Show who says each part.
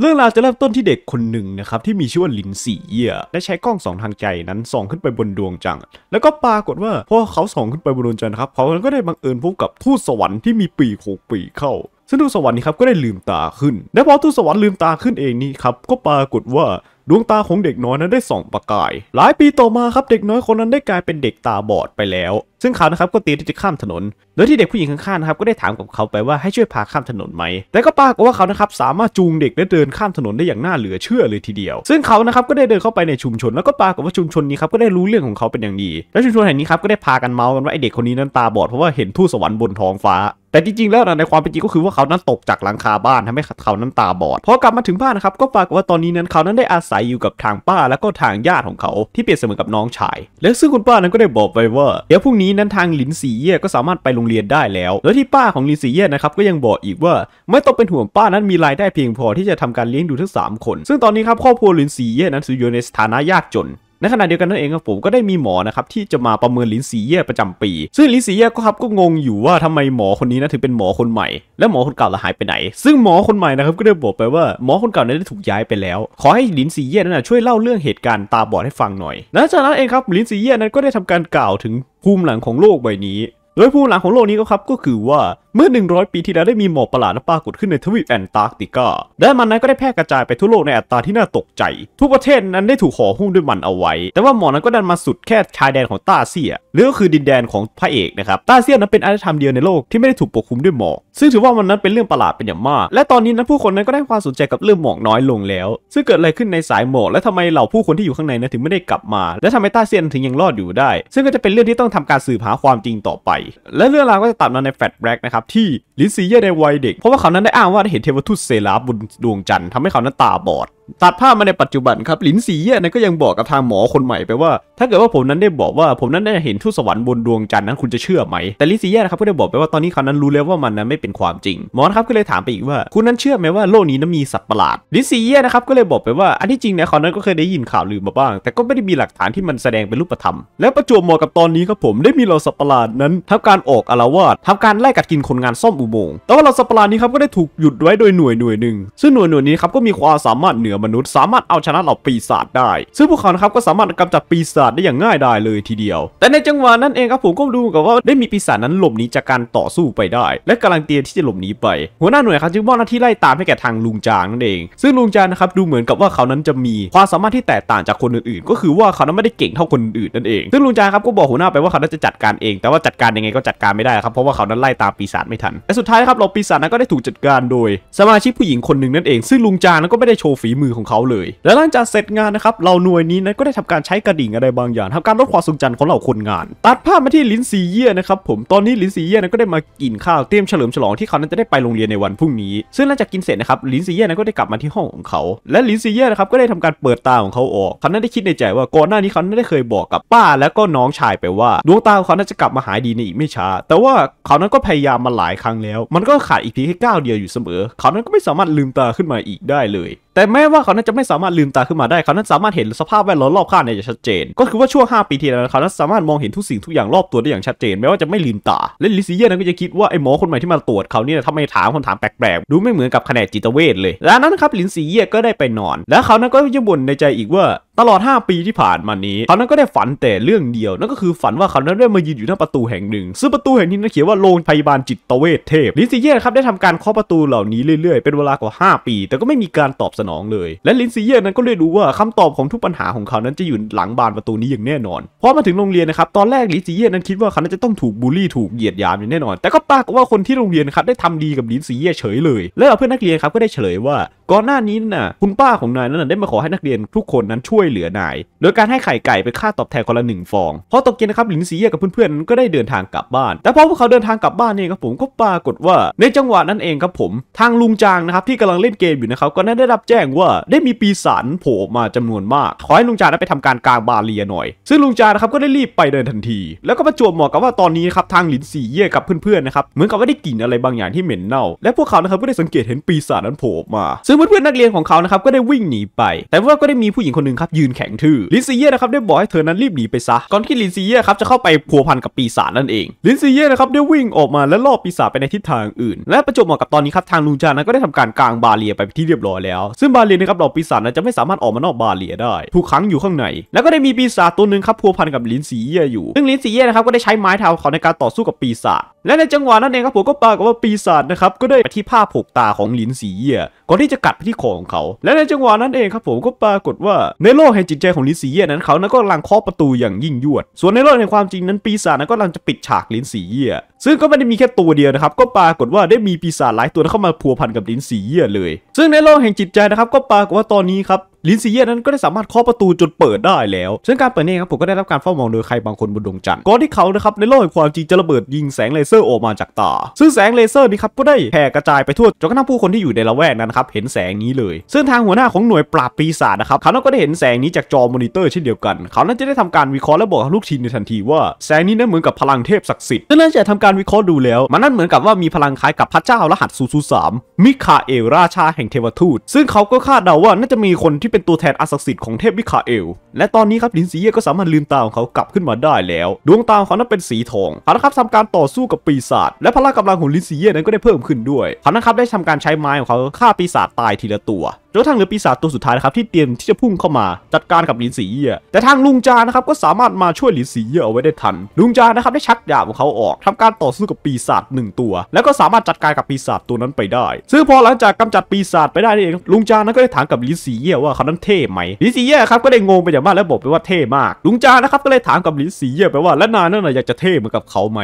Speaker 1: เรื่องราวจะเริ่มต้นที่เด็กคนหนึ่งนะครับที่มีชื่อว่าลินสีเยี่ยได้ใช้กล้องสองทางใจนั้นส่องขึ้นไปบนดวงจันทร์แล้วก็ปรากฏว่าพอเขาส่องขึ้นไปบนดวงจันทร์ครับเขาก็ได้บังเอิญพบกับทูตสวรรค์ที่มีปีกหกปีกเข้าซึ่งทูตสวรรค์นี้ครับก็ได้ลืมตาขึ้นและพอทูตสวรรค์ลืมตาขึ้นเองนี่ครับก็ปรากฏว่าดวงตาของเด็กน้อยนั้นได้ส่องประกาย หลายปีต่อมาครับเด็กน้อยคนนั้นได้กลายเป็นเด็กตาบอดไปแล้วซึ่งเขานะครับก็ตีที่จะข้ามถนน โดยที่เด็กผู้หญิงข้างๆนะครับก็ได้ถามกับเขาไปว่าให้ช่วยพาข้ามถนนไหม แต่ก็ปรากฏว่าเขานะครับสามารถจูงเด็กและเดินข้ามถนนได้อย่างน่าเหลือเชื่อเลยทีเดียว ซึ่งเขานะครับก็ได้เดินเข้าไปในชุมชนแล้วก็ปรากฏว่าชุมชนนี้ครับก็ได้รู้เรื่องของเขาเป็นอย่างดี และชุมชนแห่งนี้ครับก็ได้พากันเมา์กันว่าไอเด็กคนนี้นั้นตาบอดเพราะว่าเห็นทูตสวรรค์บนท้องฟ้า แต่จริงๆ แล้วนะในความเป็นจริงก็คือว่าเขานั้นตกจากหลังคาบ้านทำให้เขานั้นตาบอด พอกลับมาถึงบ้านนะครับก็ปรากฏว่าตอนนี้นั้นเขานั้นได้อาศัยอยู่กับทางป้าแล้วก็ทางญาติของเขาที่เปรียบเสมือนกับน้องชาย และซึ่งคุณป้านั้นก็ได้บอกไปว่าเดี๋ยวพรุ่งนี้นี้นั้นทางหลินสีเย่ก็สามารถไปโรงเรียนได้แล้ว แล้วที่ป้าของหลินสีเย่นะครับก็ยังบอกอีกว่าไม่ต้องเป็นห่วงป้านั้นมีรายได้เพียงพอที่จะทำการเลี้ยงดูทั้ง3คน ซึ่งตอนนี้ครับครอบครัวหลินสีเย่นั้นอยู่ในสถานะยากจนในขณะเดียวกันนั่นเองครับผมก็ได้มีหมอนะครับที่จะมาประเมินลินซีเย่ประจำปี ซึ่งลินซีเย่ก็ครับก็งงอยู่ว่าทำไมหมอคนนี้นะถึงเป็นหมอคนใหม่และหมอคนเก่าละหายไปไหน ซึ่งหมอคนใหม่นะครับก็ได้บอกไปว่าหมอคนเก่านั้นได้ถูกย้ายไปแล้ว ขอให้ลินซีเย่นั้นช่วยเล่าเรื่องเหตุการณ์ตาบอดให้ฟังหน่อยหลังจากนั้นเองครับลินซีเย่นั้นก็ได้ทำการกล่าวถึงภูมิหลังของโลกใบนี้ โดยภูมิหลังของโลกนี้ก็ครับก็คือว่าเมื่อ 100 ปีที่แล้วได้มีหมอกประหลาดปรากฏขึ้นในทวีปแอนตาร์กติกาและมันนั้นก็ได้แพร่กระจายไปทั่วโลกในอัตราที่น่าตกใจ ทุกประเทศนั้นได้ถูกห่อหุ้มด้วยมันเอาไว้ แต่ว่าหมอกนั้นก็ดันมาสุดแค่ชายแดนของต้าเซีย หรือก็คือดินแดนของพระเอกนะครับต้าเซียนั้นเป็นอารยธรรมเดียวในโลกที่ไม่ได้ถูกปกคลุมด้วยหมอกซึ่งถือว่ามันนั้นเป็นเรื่องประหลาดเป็นอย่างมาก และตอนนี้นั้นผู้คนนั้นก็ได้ความสนใจกับเรื่องหมอกน้อยลงแล้วซึ่งเกิดอะไรขึ้นในสายหมอกและทำไมเหล่าผู้คนที่อยู่ข้างในนั้นถึงไม่ได้กลับมา และทำไมต้าเซียนถึงยังรอดอยู่ได้ ซึ่งก็จะเป็นเรื่องที่ต้องทำการสืบหาความจริงต่อไปและเรื่องราวก็จะตัดมาในแฟลชแบล็กนะครับที่ลินซีเย่ในวัยเด็ก เพราะว่าเขานั้นได้อ้างว่าเห็นเทวทูตเซราบนดวงจันทร์ทำให้เขานั้นตาบอดตัดภาพมาในปัจจุบันครับหลินสีเย่นะก็ยังบอกกับทางหมอคนใหม่ไปว่าถ้าเกิดว่าผมนั้นได้บอกว่าผมนั้นได้เห็นทูตสวรรค์บนดวงจันทร์นั้นคุณจะเชื่อไหม แต่หลินสีเย่นะครับก็ได้บอกไปว่าตอนนี้เขานั้นรู้แล้วว่ามันนั้นไม่เป็นความจริงหมอครับก็เลยถามไปอีกว่า คุณนั้นเชื่อไหมว่าโลกนี้นั้นมีสัตว์ประหลาดหลินสีเย่นะครับก็เลยบอกไปว่าอันที่จริงเนี่ยเขานั้นก็เคยได้ยินข่าวลือมาบ้าง แต่ก็ไม่ได้มีหลักฐานที่มันแสดงเป็นรูปธรรมแล้วประจวบเหมาะกับตอนนี้ครับผมได้มีเราสัตว์ประหลาดนั้นทำการออกอารวาสทำการไล่กัดกินคนงานซ่อมอุโมงค์แต่ว่าเราสัตว์ประหลาดนี้ครับก็ได้ถูกหยุดไว้โดยหน่วยหน่วยหนึ่งซึ่งหน่วยหน่วยนี้ครับก็มีความสามารถเหนือมนุษย์สามารถเอาชนะเหล่าปีศาจได้ ซึ่งพวกเขาครับก็สามารถกำจัดปีศาจได้อย่างง่ายดายเลยทีเดียว แต่ในจังหวะนั้นเองครับผมก็ดูกับว่าได้มีปีศาจนั้นหลบหนีจากการต่อสู้ไปได้ และกำลังเตรียมที่จะหลบหนีไป หัวหน้าหน่วยครับจึงมอบหน้าที่ไล่ตามให้แก่ทางลุงจางนั่นเอง ซึ่งลุงจางนะครับดูเหมือนกับว่าเขานั้นจะมี ความสามารถที่แตกต่างจากคนอื่นๆ ก็คือว่าเขานั้นไม่ได้เก่งเท่าคนอื่นนั่นเอง ซึ่งลุงจางครับก็บอกหัวหน้าไปว่าเขาจะจัดการเอง แต่ว่าจัดการยังไงก็จัดการไม่ได้ครับเพราะว่าเขานั้นไล่ตามปีศาจไม่ทันและสุดท้ายครับเราปีศาจนั้นก็ได้ถูกจัดการโดย สมาชิกผู้หญิงคนหนึ่งนั่นเองซึ่งลุงจางนั้นก็ไม่ได้โชว์ฝีมืือของเขาเลย และหลังจากเสร็จงานนะครับเราหน่วยนี้นั้นก็ได้ทำการใช้กระดิ่งอะไรบางอย่าง ทำการลดความสุงจั์ของเหล่าคนงานตัดภาพมาที่ลินซีเย่นะครับผมตอนนี้ลินซีเย่นั้นก็ได้มากินข้าวเตรียมเฉลิมฉลองที่เขานั้นจะได้ไปโรงเรียนในวันพรุ่งนี้ ซึ่งหลังจากกินเสร็จนะครับลินซีเย่นั้นก็ได้กลับมาที่ห้องของเขา และลินซีเย่นะครับก็ได้ทำการเปิดตาของเขาออก เขานั้นได้คิดในใจว่าก่อนหน้านี้เขาได้เคยบอกกับป้าและก็น้องชายไปว่าดวงตาของเขานั้นจะกลับมาหายดีในอีกไม่ช้าแต่ว่าเขานั้นก็พยายามมาหลายครั้งแล้ว มันก็ขาดอีกเพียงแค่ก้าวเดียวอยู่เสมอ เขานั้นก็ไม่สามารถลืมตาขึ้นมาอีกได้เลยแต่แม้ว่าเขานั้นจะไม่สามารถลืมตาขึ้นมาได้ เขานั้นสามารถเห็นสภาพแวดล้อมรอบข้างได้อย่างชัดเจน ก็คือว่าช่วง 5 ปีที่แล้วเขานั้นสามารถมองเห็นทุกสิ่งทุกอย่างรอบตัวได้อย่างชัดเจนแม้ว่าจะไม่ลืมตา และลิซิเย่นั้นก็จะคิดว่าไอ้หมอคนใหม่ที่มาตรวจเขาเนี่ยทำไมถามคำถามแปลกๆ ดูไม่เหมือนกับแผนจิตเวชเลย แล้วนั้นครับลินซีเย่ก็ได้ไปนอน แล้วเขานั้นก็ยังบ่นในใจอีกว่าตลอด 5 ปีที่ผ่านมานี้เขานั้นก็ได้ฝันแต่เรื่องเดียว นั่นก็คือฝันว่าเขานั้นได้มายืนอยู่หน้าประตูแห่งหนึ่งซึ่งประตูแห่งนี้นั้นเขียนว่าโรงพยาบาลจิตเวชเทพลินซีเย่ครับได้ทำการเคาะประตูเหล่านี้เรื่อยๆเป็นเวลากว่า 5 ปี แต่ก็ไม่มีการตอบสนองเลย และลินซีเย่นั้นก็เลยรู้ว่าคำตอบของทุกปัญหาของเขานั้นจะอยู่หลังบานประตูนี้อย่างแน่นอนพอมาถึงโรงเรียนนะครับตอนแรกลินซีเย่นั้นคิดว่าเขานั้นจะต้องถูกบูลลี่ถูกเหยียดหยามอย่างแน่นอน แต่ก็ปรากฏว่าคนที่โรงเรียนครับได้ทำดีกับลินซีเย่เฉยเลย แลวเพื่อนนักเรียนครับก็ได้เฉลยว่าก่อนหน้านี้น่ะ คุณป้าของนายนั้นได้มาขอให้นักเรียนทุกคนนั้นช่วยเหลือนายโดยการให้ไข่ไก่ไปค่าตอบแทนคนละหนึ่งฟองพอตกเย็นนะครับหลินซีเย่กับเพื่อนๆก็ได้เดินทางกลับบ้าน แต่พอพวกเขาเดินทางกลับบ้านเนี่ครับผมก็ปรากฏว่า ในจังหวะนั้นเองครับผม ทางลุงจางนะครับที่กำลังเล่นเกมอยู่นะครับก็ได้รับแจ้งว่าได้มีปีศาจโผล่มาจำนวนมากขอให้ลุงจางนั้นไปทำการกลางบาเลียหน่อย ซึ่งลุงจางนะครับก็ได้รีบไปเดินทันที แล้วก็ประจวบเหมาะกับว่าตอนนี้ครับทางหลินซีเย่กับเพื่อนๆนะครับเหมือนกับว่าได้กลิ่นอะไรบางอย่างที่เหม็นเน่า และพวกเขานะครับก็ได้สังเกตเห็นปีศาจนั้นโผล่มาซึ่งงเพื่อนๆนักเรียนของเขานะครับก็ได้วิ่งหนีไป แต่ว่าก็ได้มีผู้หญิงคนหนึ่งครับยืนแข็งทื่อลินซีเย่นะครับได้บอกให้เธอนั้นรีบหนีไปซะก่อนที่ลินซีเย่ครับจะเข้าไปผัวพันกับปีศาจนั่นเอง ลินซีเย่นะครับได้วิ่งออกมาและล่อปีศาจไปในทิศทางอื่น และประจวบเหมาะกับตอนนี้ครับทางลุงจานั้นก็ได้ทำการกางบาเรียไปที่เรียบร้อยแล้วซึ่งบาเรียนะครับเหล่าปีศาจนั้นจะไม่สามารถออกมานอกบาเรียได้ถูกขังอยู่ข้างใน แล้วก็ได้มีปีศาจตัวหนึ่งครับผัวพันกับลินซีเย่อยู่ซึ่งลินซีเย่นะครับก็ได้ใช้ไม้เท้าเขาในการต่อสู้กับปีศาจและในจังหวะนั้นเองครับผมก็ปรากฏว่าปีศาจนะครับ ก็ได้ไปที่ผ้าผูกตาของหลินสีเย่ก่อนที่จะกัดไปที่คอของเขา และในจังหวะนั้นเองครับ ผมก็ปรากฏว่า ในโลกแห่งจิตใจของหลินสีเย่นั้นเขานั้นก็กำลังเคาะประตูอย่างยิ่งยวด ส่วนในโลกแห่งความจริงนั้นปีศาจนั้นก็กำลังจะปิดฉากหลินสีเย่ซึ่งก็ไม่ได้มีแค่ตัวเดียวนะครับ ก็ปรากฏว่าได้มีปีศาจหลายตัวเข้ามาพัวพันกับหลินสีเย่เลย ซึ่งในโลกแห่งจิตใจนะครับก็ปรากฏว่าตอนนี้ครับลินซีเย่นั้นก็ได้สามารถเคาะประตูจนเปิดได้แล้วซึ่งการเปิดนี้ครับผมก็ได้รับการเฝ้ามองโดยใครบางคนบนดวงจันทร์ก่อนที่เขานะครับในโลกแห่งความจริงจะระเบิดยิงแสงเลเซอร์ออกมาจากตาซึ่งแสงเลเซอร์นี้ครับก็ได้แผ่กระจายไปทั่วจนกระทั่งผู้คนที่อยู่ในละแวกนั้นครับเห็นแสงนี้เลยซึ่งทางหัวหน้าของหน่วยปราบปีศาจนะครับเขานันก็ได้เห็นแสงนี้จากจอมอนิเตอร์เช่นเดียวกัน เขานั้นจะได้ทำการวิเคราะห์และบอกลูกทีมในทันทีว่าแสงนี้นั้นเหมือนกับพลังเทพศักดิ์สิทธิ์นั่นจะทำการวิเคราะห์ดูแล้วมันนั่นเหมือนกับว่ามีพลังคล้ายกับพระเจ้ารหัสซูซูสามมิคาเอลราชาแห่งเทวทูต ซึ่งเขาก็คาดเดาว่าน่าจะมีคนทที่เป็นตัวแทนอาศักดิ์สิทธิ์ของเทพวิคาเอล และตอนนี้ครับลินซีเย่ก็สามารถลืมตาของเขากลับขึ้นมาได้แล้ว ดวงตาของเขานั้นเป็นสีทองเขานะครับทำการต่อสู้กับปีศาจและพละกำลังของลินซีเย่นั้นก็ได้เพิ่มขึ้นด้วยเขานะครับได้ทำการใช้ไม้ของเขาฆ่าปีศาจตายทีละตัวจนกทังเหลือปีศาจตัวสุดท้ายนะครับที่เตรียมที่จะพุ่งเข้ามาจัดการกับหลินสีเย่แต่ทางลุงจานะครับก็สามารถมาช่วยหลินสีเย่เอาไว้ได้ทัน ลุงจานะครับได้ชักดาบของเขาออก ทำการต่อสู้กับปีศาจหนึ่งตัว แล้วก็สามารถจัดการกับปีศาจตัวนั้นไปได้ซึ่งพอหลังจากกำจัดปีศาจไปได้เองลุงจานั้นก็ได้ถามกับหลินสีเย่ว่าเขานั้นเท่ไหมหลินสีเย่ครับก็ได้งงไปอย่างมากแล้วบอกไปว่าเท่มากลุงจานะครับก็เลยถามกับหลินสีเย่ไปว่าและนานนั่น่อยากจะเท่เหมือนกับเขาไหม